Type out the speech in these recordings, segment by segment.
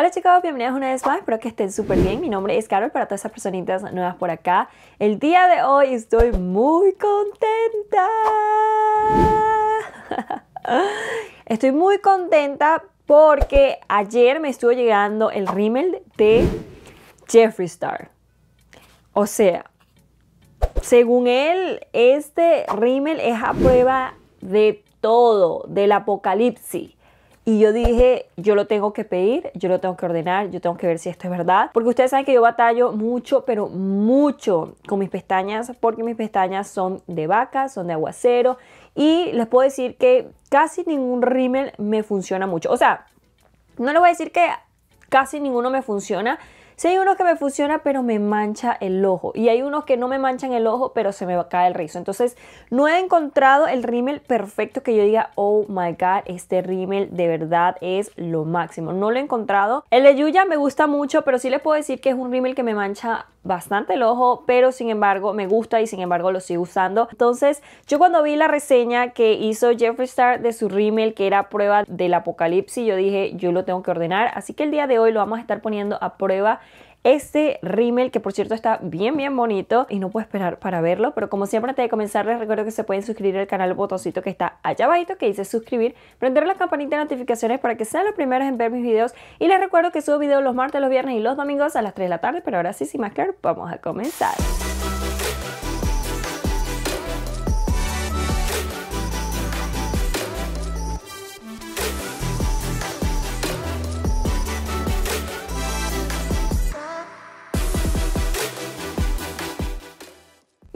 Hola chicos, bienvenidos una vez más, espero que estén súper bien. Mi nombre es Carol, para todas esas personitas nuevas por acá. El día de hoy estoy muy contenta. Estoy muy contenta porque ayer me estuvo llegando el rímel de Jeffree Star. O sea, según él, este rímel es a prueba de todo, del apocalipsis. Y yo dije, yo lo tengo que pedir, yo lo tengo que ordenar, yo tengo que ver si esto es verdad. Porque ustedes saben que yo batallo mucho, pero mucho con mis pestañas, porque mis pestañas son de vaca, son de aguacero. Y les puedo decir que casi ningún rímel me funciona mucho. O sea, no les voy a decir que casi ninguno me funciona, si hay unos que me funciona, pero me mancha el ojo. Y hay unos que no me manchan el ojo, pero se me cae el rizo. Entonces, no he encontrado el rímel perfecto que yo diga, oh my god, este rímel de verdad es lo máximo. No lo he encontrado. El de Yuya me gusta mucho, pero sí le puedo decir que es un rímel que me mancha bastante el ojo, pero sin embargo me gusta y sin embargo lo sigo usando. Entonces, yo cuando vi la reseña que hizo Jeffree Star de su rímel, que era prueba del apocalipsis, yo dije, yo lo tengo que ordenar. Así que el día de hoy lo vamos a estar poniendo a prueba este rímel que por cierto está bien bien bonito y no puedo esperar para verlo, pero como siempre antes de comenzar les recuerdo que se pueden suscribir al canal botoncito que está allá abajo que dice suscribir, prender la campanita de notificaciones para que sean los primeros en ver mis videos y les recuerdo que subo videos los martes, los viernes y los domingos a las 3 de la tarde, pero ahora sí, sin más claro, vamos a comenzar.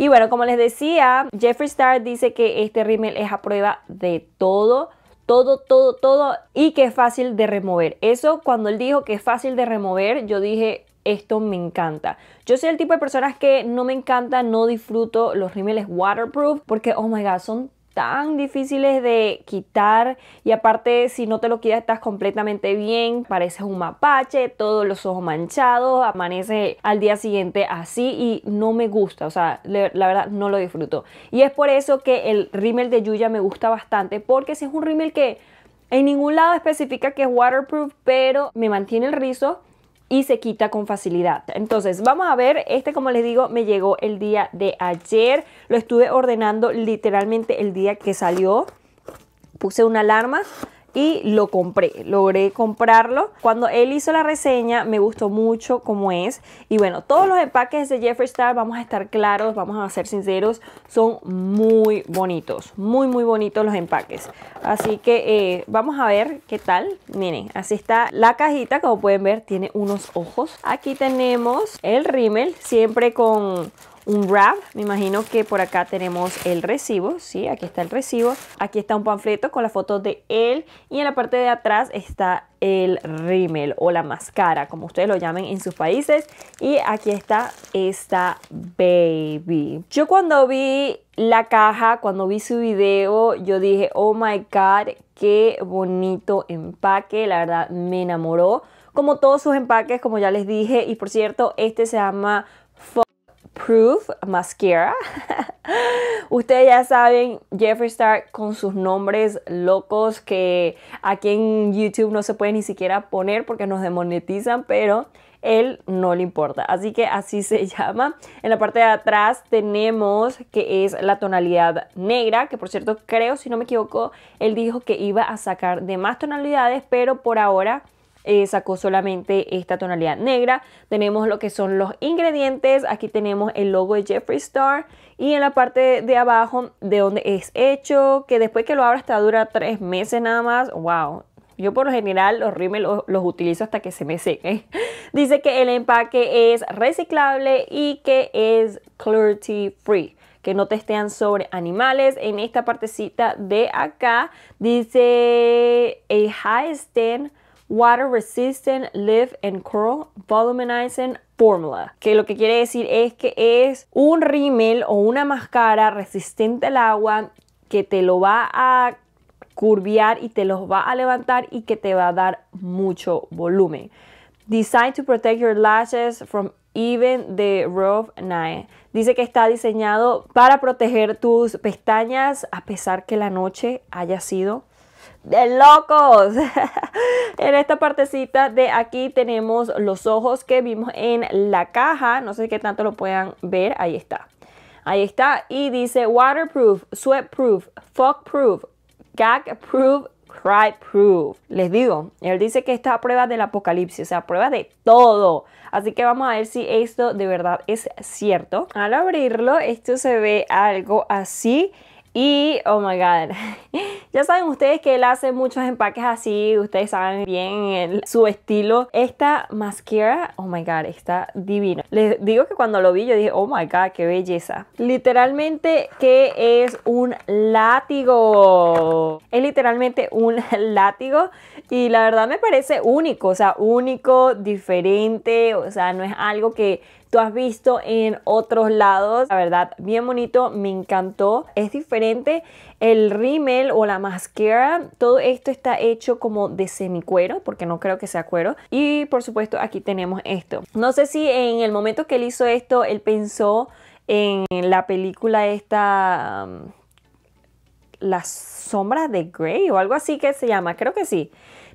Y bueno, como les decía, Jeffree Star dice que este rímel es a prueba de todo todo, todo, todo y que es fácil de remover. Eso cuando él dijo que es fácil de remover, yo dije, esto me encanta. Yo soy el tipo de personas que no me encanta, no disfruto los rímeles waterproof porque, oh my god, son tan difíciles de quitar y aparte si no te lo quitas estás completamente bien, pareces un mapache, todos los ojos manchados, amanece al día siguiente así y no me gusta, o sea, la verdad no lo disfruto. Y es por eso que el rímel de Yuya me gusta bastante porque si es un rímel que en ningún lado especifica que es waterproof, pero me mantiene el rizo y se quita con facilidad. Entonces vamos a ver, este como les digo me llegó el día de ayer, lo estuve ordenando literalmente el día que salió, puse una alarma y lo compré, logré comprarlo. Cuando él hizo la reseña me gustó mucho como es y bueno, todos los empaques de Jeffree Star, vamos a estar claros, vamos a ser sinceros, son muy bonitos, muy muy bonitos los empaques. Así que eh, vamos a ver qué tal, miren, así está la cajita, como pueden ver tiene unos ojos. Aquí tenemos el rímel, siempre con un wrap. Me imagino que por acá tenemos el recibo, ¿sí? Aquí está el recibo. Aquí está un panfleto con la foto de él y en la parte de atrás está el rímel o la máscara, como ustedes lo llamen en sus países. Y aquí está esta baby. Yo cuando vi la caja, cuando vi su video, yo dije, oh my god, qué bonito empaque. La verdad me enamoró como todos sus empaques, como ya les dije. Y por cierto, este se llama Proof Mascara. Ustedes ya saben, Jeffree Star con sus nombres locos que aquí en YouTube no se puede ni siquiera poner porque nos demonetizan, pero él no le importa. Así que así se llama. En la parte de atrás tenemos que es la tonalidad negra, que por cierto creo, si no me equivoco, él dijo que iba a sacar de más tonalidades, pero por ahora eh, sacó solamente esta tonalidad negra. Tenemos lo que son los ingredientes, aquí tenemos el logo de Jeffree Star y en la parte de abajo de donde es hecho, que después que lo abra, hasta dura tres meses nada más, wow. Yo por lo general los rímel los, utilizo hasta que se me seque Dice que el empaque es reciclable y que es cruelty free que no testean sobre animales. En esta partecita de acá dice a eh, high stand Water Resistant Live and Curl Volumizing Formula, que lo que quiere decir es que es un rímel o una máscara resistente al agua que te lo va a curviar y te los va a levantar y que te va a dar mucho volumen. Designed to protect your lashes from even the night. Dice que está diseñado para proteger tus pestañas a pesar que la noche haya sido de locos. en esta partecita de aquí tenemos los ojos que vimos en la caja. No sé qué tanto lo puedan ver. Ahí está. Ahí está. Y dice waterproof, sweatproof, fogproof, gagproof, cryproof. Les digo, él dice que está a prueba del apocalipsis, o sea, prueba de todo. Así que vamos a ver si esto de verdad es cierto. Al abrirlo, esto se ve algo así. Y, oh my god, ya saben ustedes que él hace muchos empaques así, ustedes saben bien el, su estilo. Esta mascara, oh my god, está divina. Les digo que cuando lo vi yo dije, oh my god, qué belleza. Literalmente que es un látigo. Es literalmente un látigo y la verdad me parece único, o sea, único, diferente, o sea, no es algo que tú has visto en otros lados. La verdad, bien bonito, me encantó. Es diferente el rímel o la mascara. Todo esto está hecho como de semicuero, porque no creo que sea cuero. Y por supuesto, aquí tenemos esto. No sé si en el momento que él hizo esto, él pensó en la película esta... Um, las sombras de Grey o algo así que se llama, creo que sí.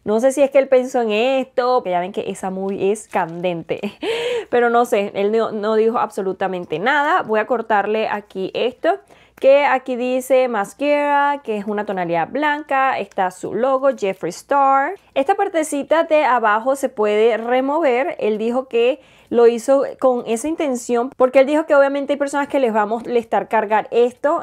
No sé si es que él pensó en esto, que ya ven que esa movie es candente. Pero no sé, él no, dijo absolutamente nada. Voy a cortarle aquí esto que aquí dice mascara, que es una tonalidad blanca, está su logo, Jeffree Star. Esta partecita de abajo se puede remover, él dijo que lo hizo con esa intención, porque él dijo que obviamente hay personas que les vamos a estar cargar esto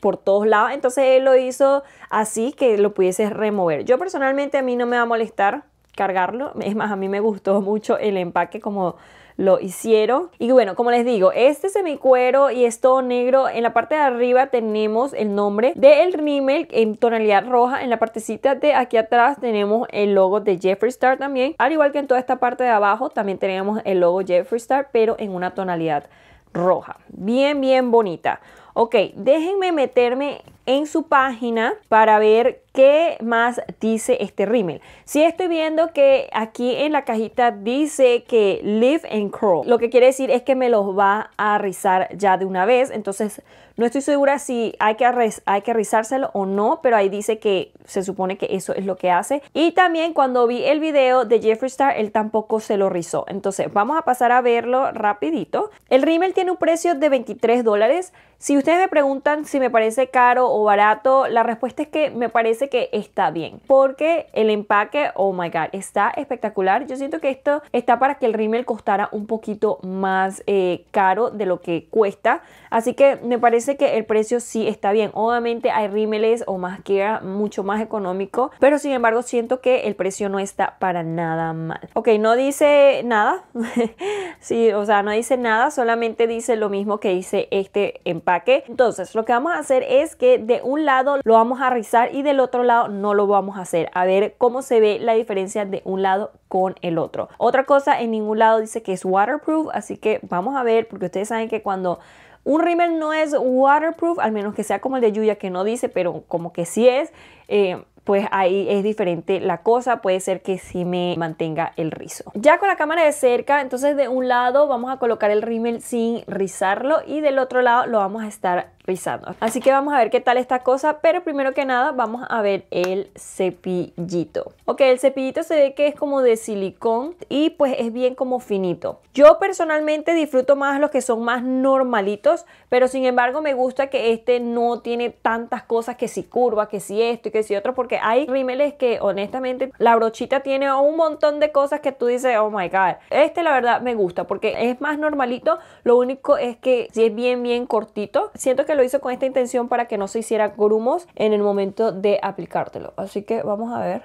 por todos lados. Entonces él lo hizo así que lo pudiese remover. Yo personalmente a mí no me va a molestar cargarlo. Es más, a mí me gustó mucho el empaque como lo hicieron. Y bueno, como les digo, este semicuero y es todo negro. En la parte de arriba tenemos el nombre del rímel en tonalidad roja. En la partecita de aquí atrás tenemos el logo de Jeffree Star también. Al igual que en toda esta parte de abajo también tenemos el logo Jeffree Star, pero en una tonalidad roja. Bien, bien bonita. Ok, déjenme meterme en su página para ver qué más dice este rímel. Si estoy viendo que aquí en la cajita dice que live and curl, lo que quiere decir es que me los va a rizar ya de una vez, entonces no estoy segura si hay que, hay que rizárselo o no, pero ahí dice que se supone que eso es lo que hace. Y también cuando vi el video de Jeffree Star, él tampoco se lo rizó. Entonces vamos a pasar a verlo rapidito. El rímel tiene un precio de 23 dólares. Si ustedes me preguntan si me parece caro o barato, la respuesta es que me parece que está bien. Porque el empaque, oh my god, está espectacular. Yo siento que esto está para que el rímel costara un poquito más eh, caro de lo que cuesta. Así que me parece que el precio sí está bien. Obviamente hay rímeles o más que era mucho más económico, pero sin embargo siento que el precio no está para nada mal. Ok, no dice nada. sí, o sea, no dice nada, solamente dice lo mismo que dice este empaque. Entonces, lo que vamos a hacer es que de un lado lo vamos a rizar y del otro lado no lo vamos a hacer. A ver cómo se ve la diferencia de un lado con el otro. Otra cosa, en ningún lado dice que es waterproof, así que vamos a ver, porque ustedes saben que cuando un rímel no es waterproof, al menos que sea como el de Yuya que no dice, pero como que sí es, eh, pues ahí es diferente la cosa, puede ser que sí me mantenga el rizo. Ya con la cámara de cerca, entonces de un lado vamos a colocar el rímel sin rizarlo y del otro lado lo vamos a estar pisando. Así que vamos a ver qué tal esta cosa, pero primero que nada vamos a ver el cepillito. Ok, el cepillito se ve que es como de silicón y pues es bien como finito. Yo personalmente disfruto más los que son más normalitos, pero sin embargo me gusta que este no tiene tantas cosas que si curva, que si esto y que si otro, porque hay rímeles que honestamente la brochita tiene un montón de cosas que tú dices, oh my god. Este la verdad me gusta porque es más normalito, lo único es que si es bien bien cortito, siento que lo hizo con esta intención para que no se hiciera grumos en el momento de aplicártelo. Así que vamos a ver.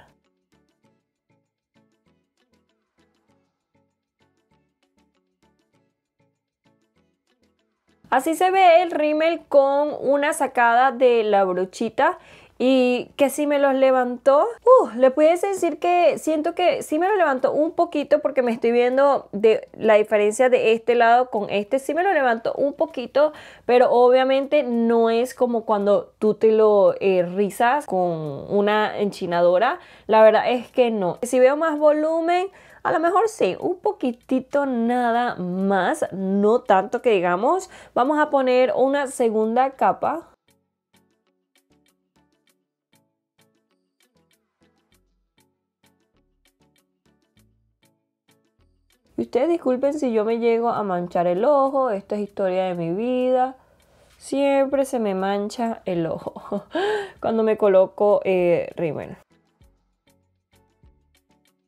Así se ve el rímel con una sacada de la brochita y que si me los levantó, le puedes decir que siento que sí me lo levantó un poquito porque me estoy viendo de la diferencia de este lado con este, sí me lo levantó un poquito, pero obviamente no es como cuando tú te lo eh, rizas con una enchinadora, la verdad es que no. Si veo más volumen, a lo mejor sí, un poquitito nada más, no tanto que digamos, vamos a poner una segunda capa Y ustedes disculpen si yo me llego a manchar el ojo, esta es historia de mi vida. Siempre se me mancha el ojo cuando me coloco eh, rímel.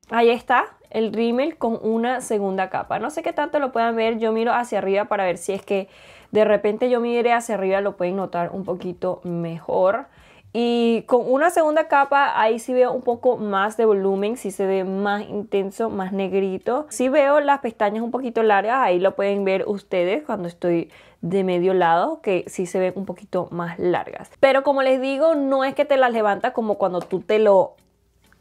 Ahí está el rímel con una segunda capa. No sé qué tanto lo puedan ver, yo miro hacia arriba para ver si es que de repente yo mire hacia arriba lo pueden notar un poquito mejor. Y con una segunda capa ahí sí veo un poco más de volumen, sí se ve más intenso, más negrito. Sí veo las pestañas un poquito largas, ahí lo pueden ver ustedes cuando estoy de medio lado que sí se ven un poquito más largas. Pero como les digo, no es que te las levantas como cuando tú te lo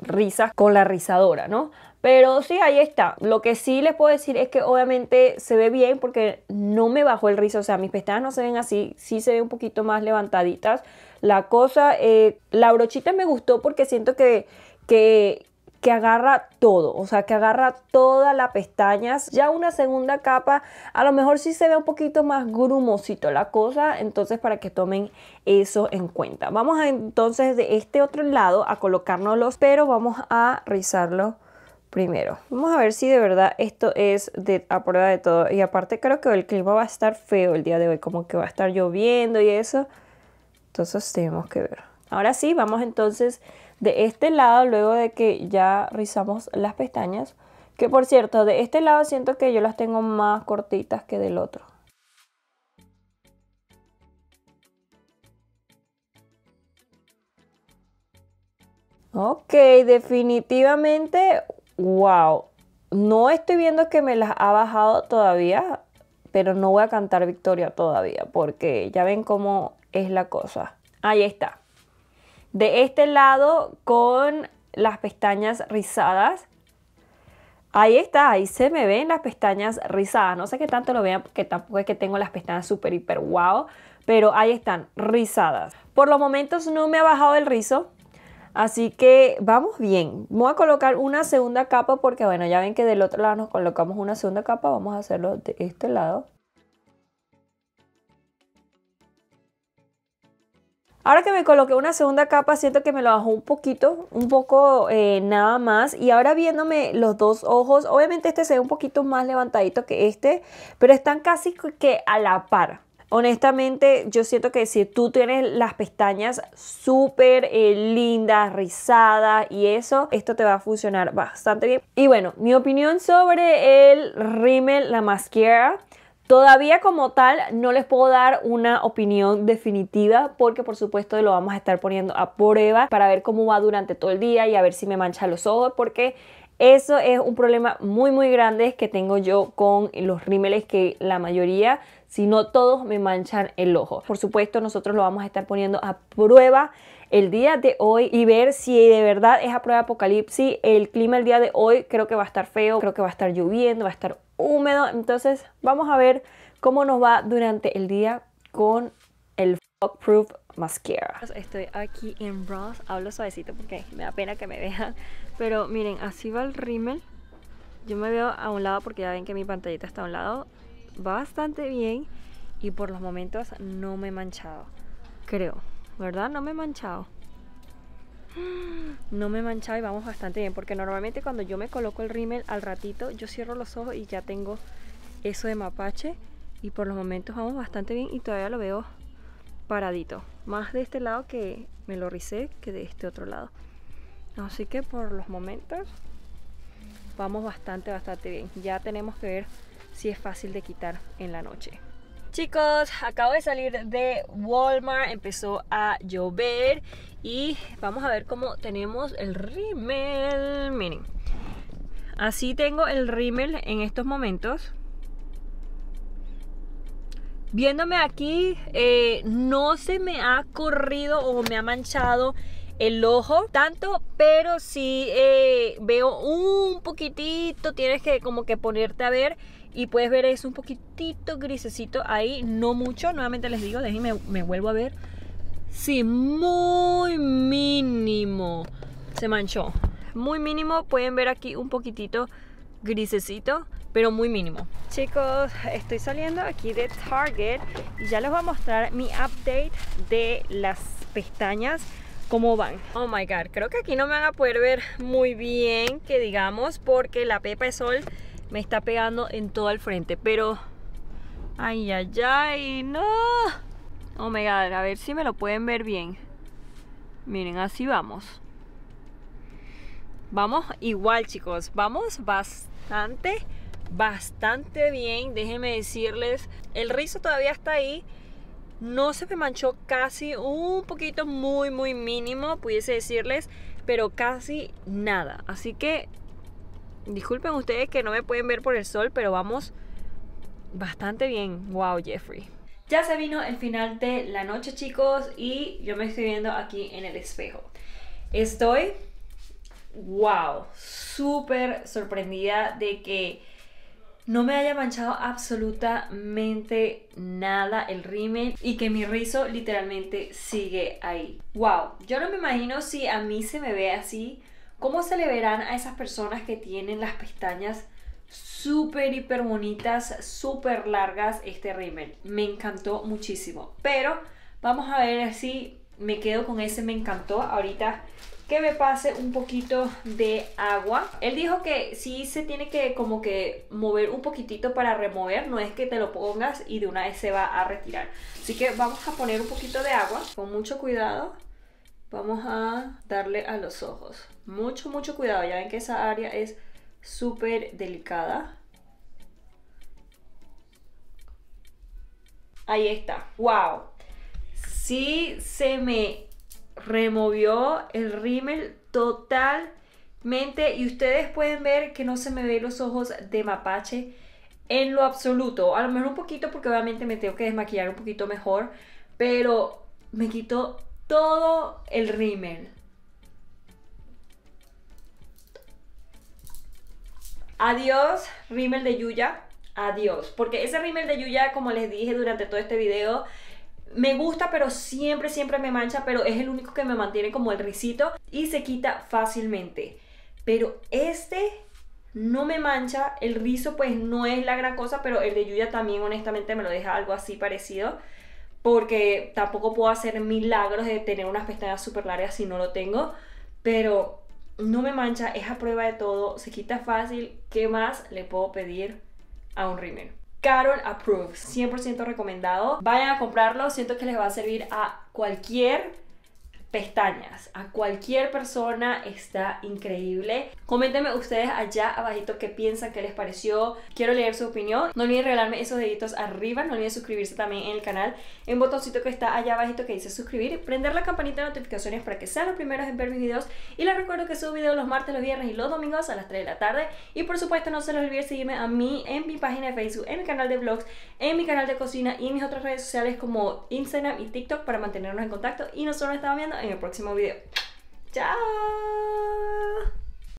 risas con la rizadora, ¿no? Pero sí, ahí está. Lo que sí les puedo decir es que obviamente se ve bien porque no me bajó el rizo. O sea, mis pestañas no se ven así. Sí se ven un poquito más levantaditas. La cosa, eh, la brochita me gustó porque siento que, que, que agarra todo, o sea, que agarra todas las pestañas. Ya una segunda capa, a lo mejor si se ve un poquito más grumosito la cosa, entonces para que tomen eso en cuenta. Vamos a, entonces de este otro lado a colocárnoslos, pero vamos a rizarlo primero. Vamos a ver si de verdad esto es de, a prueba de todo. Y aparte creo que el clima va a estar feo el día de hoy, como que va a estar lloviendo y eso. Entonces tenemos que ver. Ahora sí, vamos entonces de este lado, luego de que ya rizamos las pestañas. Que por cierto, de este lado siento que yo las tengo más cortitas que del otro. Ok, definitivamente, wow. No estoy viendo que me las ha bajado todavía, pero no voy a cantar victoria todavía, porque ya ven cómo es la cosa. Ahí está de este lado con las pestañas rizadas. Ahí está, ahí se me ven las pestañas rizadas. No sé qué tanto lo vean porque tampoco es que tengo las pestañas súper hiper wow, pero ahí están, rizadas. Por los momentos no me ha bajado el rizo, así que vamos bien. Voy a colocar una segunda capa porque bueno, ya ven que del otro lado nos colocamos una segunda capa, vamos a hacerlo de este lado. Ahora que me coloqué una segunda capa, siento que me lo bajó un poquito, un poco eh, nada más. Y ahora viéndome los dos ojos, obviamente este se ve un poquito más levantadito que este, pero están casi que a la par. Honestamente, yo siento que si tú tienes las pestañas súper eh, lindas, rizadas y eso, esto te va a funcionar bastante bien. Y bueno, mi opinión sobre el rímel, la mascara. Todavía como tal no les puedo dar una opinión definitiva porque por supuesto lo vamos a estar poniendo a prueba para ver cómo va durante todo el día y a ver si me mancha los ojos porque eso es un problema muy muy grande que tengo yo con los rímeles que la mayoría, si no todos, me manchan el ojo. Por supuesto nosotros lo vamos a estar poniendo a prueba el día de hoy y ver si de verdad es a prueba apocalipsis. El clima el día de hoy creo que va a estar feo, creo que va a estar lloviendo, va a estar húmedo. Entonces vamos a ver cómo nos va durante el día con el Fog Proof Mascara. Estoy aquí en Ross, hablo suavecito porque me da pena que me vean. Pero miren, así va el rímel. Yo me veo a un lado porque ya ven que mi pantallita está a un lado. bastante bien y por los momentos no me he manchado. Creo, ¿verdad? No me he manchado. no me manchaba y vamos bastante bien porque normalmente cuando yo me coloco el rímel al ratito yo cierro los ojos y ya tengo eso de mapache y por los momentos vamos bastante bien y todavía lo veo paradito más de este lado que me lo rizé que de este otro lado así que por los momentos vamos bastante bastante bien ya tenemos que ver si es fácil de quitar en la noche Chicos, acabo de salir de Walmart, empezó a llover y vamos a ver cómo tenemos el rímel. Miren, así tengo el rímel en estos momentos. Viéndome aquí, eh, no se me ha corrido o me ha manchado el ojo tanto, pero sí eh, veo un poquitito, tienes que como que ponerte a ver y puedes ver es un poquitito grisecito ahí, no mucho, nuevamente les digo, déjenme, me vuelvo a ver. Sí, muy mínimo se manchó, muy mínimo, pueden ver aquí un poquitito grisecito, pero muy mínimo. Chicos, estoy saliendo aquí de Target y ya les voy a mostrar mi update de las pestañas cómo van. Oh my god, creo que aquí no me van a poder ver muy bien, que digamos, porque la pepa es sol me está pegando en todo el frente, pero... ¡Ay, ay, ay! ¡No! Oh my God, a ver si me lo pueden ver bien. Miren, así vamos. Vamos igual, chicos. Vamos bastante, bastante bien. Déjenme decirles, el rizo todavía está ahí. No se me manchó casi un poquito muy, muy mínimo, pudiese decirles, pero casi nada. Así que Disculpen ustedes que no me pueden ver por el sol, pero vamos bastante bien. Wow, Jeffrey. Ya se vino el final de la noche, chicos, y yo me estoy viendo aquí en el espejo. Estoy, wow, súper sorprendida de que no me haya manchado absolutamente nada el rímel y que mi rizo literalmente sigue ahí. Wow, yo no me imagino si a mí se me ve así ¿Cómo se le verán a esas personas que tienen las pestañas súper, hiper bonitas, súper largas este rímel? Me encantó muchísimo. Pero vamos a ver si me quedo con ese me encantó. Ahorita que me pase un poquito de agua. Él dijo que sí se tiene que como que mover un poquitito para remover, no es que te lo pongas y de una vez se va a retirar. Así que vamos a poner un poquito de agua con mucho cuidado Vamos a darle a los ojos. Mucho, mucho cuidado. Ya ven que esa área es súper delicada. Ahí está. ¡Wow! Sí se me removió el rímel totalmente. Y ustedes pueden ver que no se me ven los ojos de mapache en lo absoluto. A lo mejor un poquito porque obviamente me tengo que desmaquillar un poquito mejor. Pero me quito todo el rímel. Adiós, rímel de Yuya. Adiós. Porque ese rímel de Yuya, como les dije durante todo este video, me gusta, pero siempre, siempre me mancha, pero es el único que me mantiene como el risito y se quita fácilmente. Pero este no me mancha, el rizo pues no es la gran cosa, pero el de Yuya también honestamente me lo deja algo así parecido porque tampoco puedo hacer milagros de tener unas pestañas súper largas si no lo tengo, pero no me mancha, es a prueba de todo, se quita fácil, ¿qué más le puedo pedir a un rímel? Carol approved, 100% recomendado. Vayan a comprarlo, siento que les va a servir a cualquier pestañas a cualquier persona está increíble. Coméntenme ustedes allá abajito qué piensan, qué les pareció. Quiero leer su opinión. No olviden regalarme esos deditos arriba. No olviden suscribirse también en el canal. en botoncito que está allá abajito que dice suscribir. Prender la campanita de notificaciones para que sean los primeros en ver mis videos. Y les recuerdo que subo videos los martes, los viernes y los domingos a las 3 de la tarde. Y por supuesto no se les olvide seguirme a mí en mi página de Facebook, en mi canal de vlogs, en mi canal de cocina y en mis otras redes sociales como Instagram y TikTok para mantenernos en contacto. Y nosotros nos estamos viendo en en el próximo video. ¡Chao!